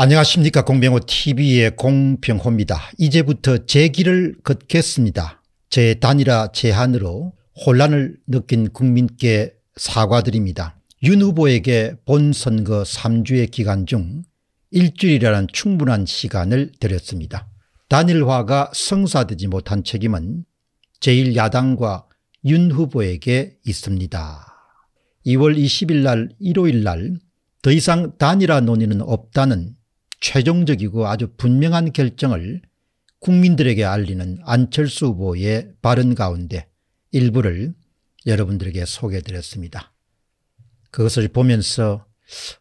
안녕하십니까 공병호 tv의 공병호입니다. 이제부터 제 길을 걷겠습니다. 제 단일화 제한으로 혼란을 느낀 국민께 사과드립니다. 윤 후보에게 본선거 3주의 기간 중 일주일이라는 충분한 시간을 드렸습니다. 단일화가 성사되지 못한 책임은 제1야당과 윤 후보에게 있습니다. 2월 20일 날 일요일 날 더 이상 단일화 논의는 없다는 최종적이고 아주 분명한 결정을 국민들에게 알리는 안철수 후보의 발언 가운데 일부를 여러분들에게 소개해드렸습니다. 그것을 보면서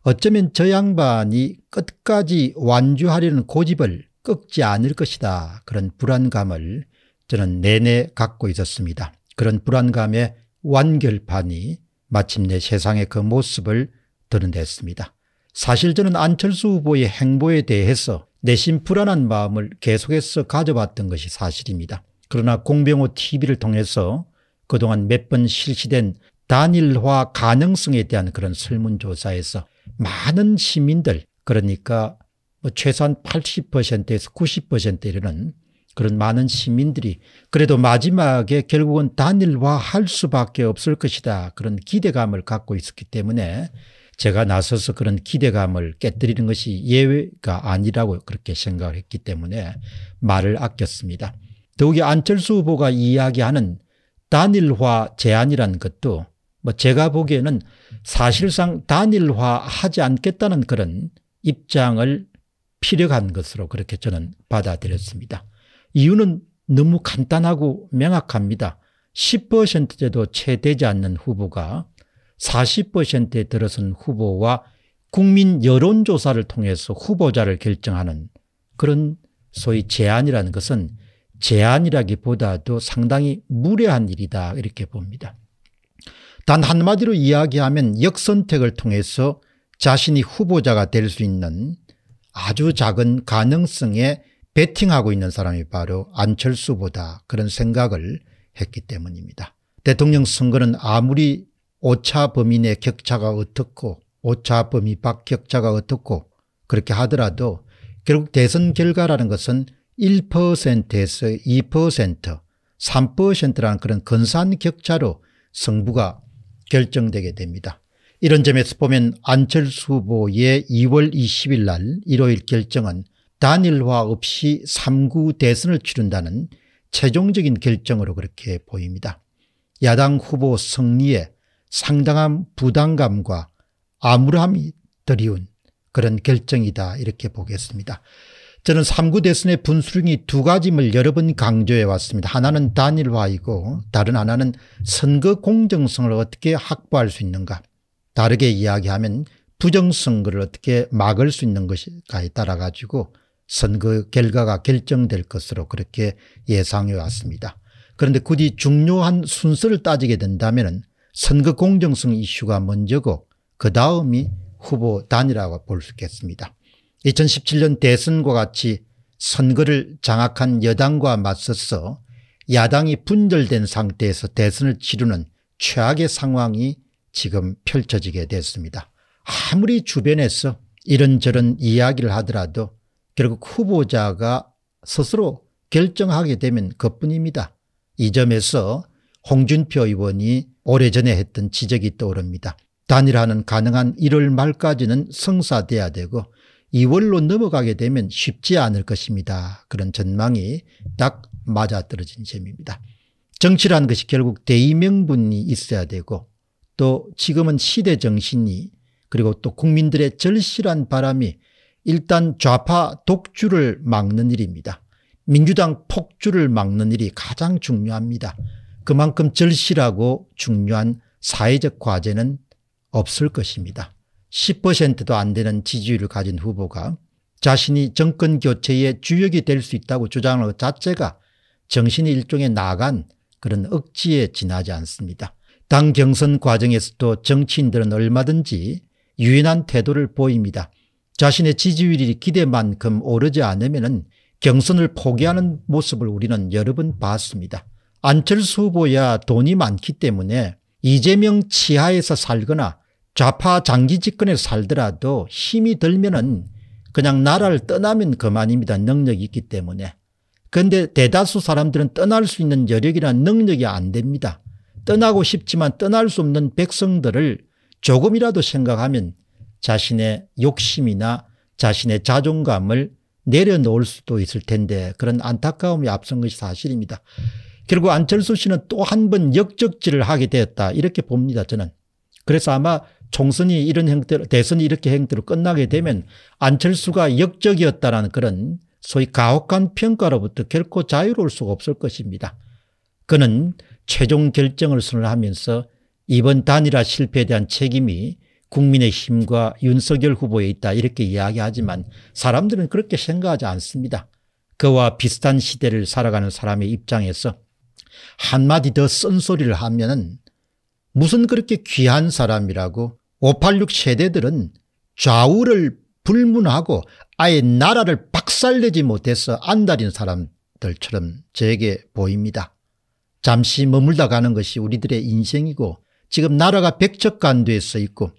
어쩌면 저 양반이 끝까지 완주하려는 고집을 꺾지 않을 것이다 그런 불안감을 저는 내내 갖고 있었습니다. 그런 불안감의 완결판이 마침내 세상의 그 모습을 드러냈습니다. 사실 저는 안철수 후보의 행보에 대해서 내심 불안한 마음을 계속해서 가져왔던 것이 사실입니다. 그러나 공병호 TV를 통해서 그동안 몇 번 실시된 단일화 가능성에 대한 그런 설문조사에서 많은 시민들 그러니까 뭐 최소한 80%에서 9 0 이르는 그런 많은 시민들이 그래도 마지막에 결국은 단일화할 수밖에 없을 것이다 그런 기대감을 갖고 있었기 때문에 제가 나서서 그런 기대감을 깨뜨리는 것이 예외가 아니라고 그렇게 생각을 했기 때문에 말을 아꼈습니다. 더욱이 안철수 후보가 이야기하는 단일화 제안이란 것도 뭐 제가 보기에는 사실상 단일화 하지 않겠다는 그런 입장을 피력한 것으로 그렇게 저는 받아들였습니다. 이유는 너무 간단하고 명확합니다. 10%제도 채 되지 않는 후보가 40%에 들어선 후보와 국민 여론조사를 통해서 후보자를 결정하는 그런 소위 제안이라는 것은 제안이라기보다도 상당히 무례한 일이다 이렇게 봅니다. 단 한마디로 이야기하면 역선택을 통해서 자신이 후보자가 될 수 있는 아주 작은 가능성에 베팅하고 있는 사람이 바로 안철수보다 그런 생각을 했기 때문입니다. 대통령 선거는 아무리 오차 범위 내 격차가 어떻고 오차 범위 밖 격차가 어떻고 그렇게 하더라도 결국 대선 결과라는 것은 1%에서 2%, 3%라는 그런 근산 격차로 승부가 결정되게 됩니다. 이런 점에서 보면 안철수 후보의 2월 20일 날 일요일 결정은 단일화 없이 3구 대선을 치른다는 최종적인 결정으로 그렇게 보입니다. 야당 후보 승리에 상당한 부담감과 암울함이 드리운 그런 결정이다 이렇게 보겠습니다. 저는 3구 대선의 분수령이 두 가지임을 여러 번 강조해 왔습니다. 하나는 단일화이고 다른 하나는 선거 공정성을 어떻게 확보할 수 있는가 다르게 이야기하면 부정선거를 어떻게 막을 수 있는 것인가에 따라 가지고 선거 결과가 결정될 것으로 그렇게 예상해 왔습니다. 그런데 굳이 중요한 순서를 따지게 된다면 선거 공정성 이슈가 먼저고 그 다음이 후보 단위라고 볼 수 있겠습니다. 2017년 대선과 같이 선거를 장악한 여당과 맞서서 야당이 분절된 상태에서 대선을 치르는 최악의 상황이 지금 펼쳐지게 됐습니다. 아무리 주변에서 이런저런 이야기를 하더라도 결국 후보자가 스스로 결정하게 되면 그뿐입니다. 이 점에서 홍준표 의원이 오래전에 했던 지적이 떠오릅니다. 단일화는 가능한 1월 말까지는 성사돼야 되고 2월로 넘어가게 되면 쉽지 않을 것입니다. 그런 전망이 딱 맞아떨어진 셈입니다. 정치라는 것이 결국 대의명분이 있어야 되고 또 지금은 시대 정신이 그리고 또 국민들의 절실한 바람이 일단 좌파 독주를 막는 일입니다. 민주당 폭주를 막는 일이 가장 중요합니다. 그만큼 절실하고 중요한 사회적 과제는 없을 것입니다. 10%도 안 되는 지지율을 가진 후보가 자신이 정권 교체의 주역이 될 수 있다고 주장하는 것 자체가 정신이 일종의 나간 그런 억지에 지나지 않습니다. 당 경선 과정에서도 정치인들은 얼마든지 유연한 태도를 보입니다. 자신의 지지율이 기대만큼 오르지 않으면 경선을 포기하는 모습을 우리는 여러 번 봤습니다. 안철수 후보야 돈이 많기 때문에 이재명 치하에서 살거나 좌파 장기 집권에 살더라도 힘이 들면은 그냥 나라를 떠나면 그만입니다. 능력이 있기 때문에. 그런데 대다수 사람들은 떠날 수 있는 여력이란 능력이 안 됩니다. 떠나고 싶지만 떠날 수 없는 백성들을 조금이라도 생각하면 자신의 욕심이나 자신의 자존감을 내려놓을 수도 있을 텐데 그런 안타까움이 앞선 것이 사실입니다. 결국 안철수 씨는 또 한 번 역적질을 하게 되었다 이렇게 봅니다 저는. 그래서 아마 총선이 이런 형태로 대선이 이렇게 형태로 끝나게 되면 안철수가 역적이었다라는 그런 소위 가혹한 평가로부터 결코 자유로울 수가 없을 것입니다. 그는 최종 결정을 선언하면서 이번 단일화 실패에 대한 책임이 국민의힘과 윤석열 후보에 있다 이렇게 이야기하지만 사람들은 그렇게 생각하지 않습니다. 그와 비슷한 시대를 살아가는 사람의 입장에서 한마디 더 쓴소리를 하면은 무슨 그렇게 귀한 사람이라고 586 세대들은 좌우를 불문하고 아예 나라를 박살내지 못해서 안달인 사람들처럼 저에게 보입니다. 잠시 머물다 가는 것이 우리들의 인생이고 지금 나라가 백척간도서 있고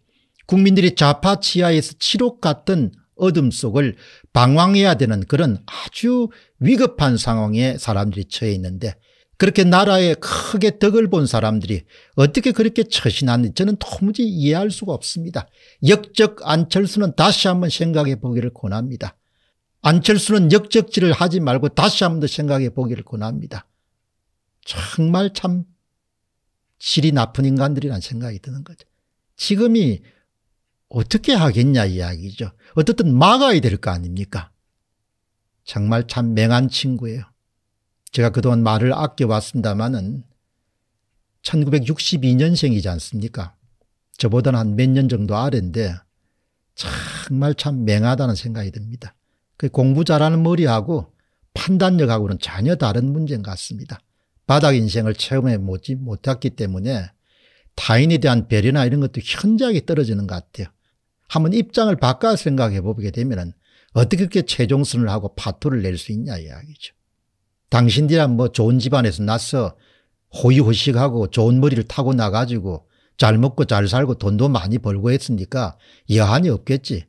국민들이 좌파 치하에서 치욕 같은 어둠 속을 방황해야 되는 그런 아주 위급한 상황에 사람들이 처해 있는데 그렇게 나라에 크게 덕을 본 사람들이 어떻게 그렇게 처신하는지 저는 도무지 이해할 수가 없습니다. 역적 안철수는 다시 한번 생각해 보기를 권합니다. 안철수는 역적질을 하지 말고 다시 한 번 더 생각해 보기를 권합니다. 정말 참 질이 나쁜 인간들이란 생각이 드는 거죠. 지금이 어떻게 하겠냐 이야기죠. 어떻든 막아야 될 거 아닙니까? 정말 참 맹한 친구예요. 제가 그동안 말을 아껴왔습니다마는 1962년생이지 않습니까? 저보다는 한 몇 년 정도 아래인데 정말 참 맹하다는 생각이 듭니다. 그 공부 잘하는 머리하고 판단력하고는 전혀 다른 문제인 것 같습니다. 바닥 인생을 체험해 못지 못했기 때문에 타인에 대한 배려나 이런 것도 현저하게 떨어지는 것 같아요. 한번 입장을 바꿔 생각해 보게 되면 어떻게 게그렇 최종선을 하고 파토를 낼 수 있냐 이야기죠. 당신들이란 뭐 좋은 집안에서 났어 호의호식하고 좋은 머리를 타고 나가지고 잘 먹고 잘 살고 돈도 많이 벌고 했으니까 여한이 없겠지.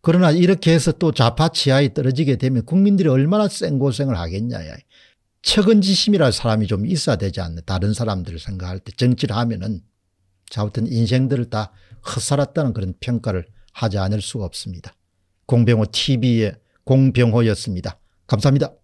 그러나 이렇게 해서 또 좌파치하에 떨어지게 되면 국민들이 얼마나 생고생을 하겠냐. 측은지심이라 사람이 좀 있어야 되지 않나. 다른 사람들을 생각할 때 정치를 하면은 아무튼 인생들을 다 헛살았다는 그런 평가를 하지 않을 수가 없습니다. 공병호 TV의 공병호였습니다. 감사합니다.